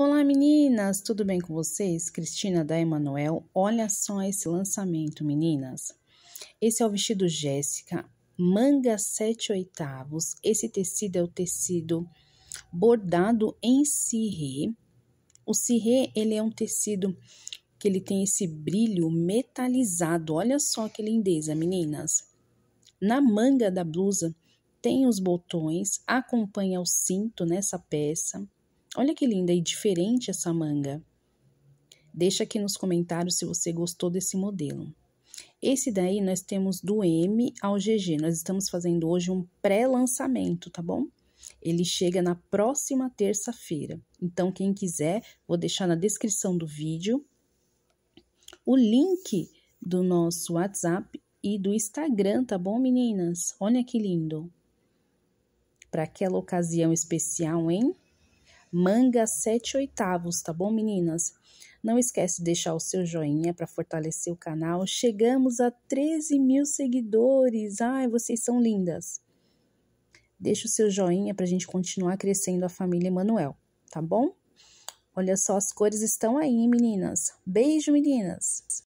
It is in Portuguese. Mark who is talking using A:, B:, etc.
A: Olá meninas, tudo bem com vocês? Cristina da Emanuel. Olha só esse lançamento, meninas. Esse é o vestido Jéssica, manga 7 oitavos. Esse tecido é o tecido bordado em cirré. O cirré, ele é um tecido que ele tem esse brilho metalizado. Olha só que lindeza, meninas. Na manga da blusa tem os botões, acompanha o cinto nessa peça. Olha que linda e diferente essa manga. Deixa aqui nos comentários se você gostou desse modelo. Esse daí nós temos do M ao GG. Nós estamos fazendo hoje um pré-lançamento, tá bom? Ele chega na próxima terça-feira. Então, quem quiser, vou deixar na descrição do vídeo o link do nosso WhatsApp e do Instagram, tá bom, meninas? Olha que lindo! Para aquela ocasião especial, hein? manga 7 oitavos, tá bom, meninas? Não esquece de deixar o seu joinha para fortalecer o canal. Chegamos a 13 mil seguidores. Ai, vocês são lindas. Deixa o seu joinha para a gente continuar crescendo a família Emanuel, tá bom? Olha só, as cores estão aí, meninas. Beijo, meninas!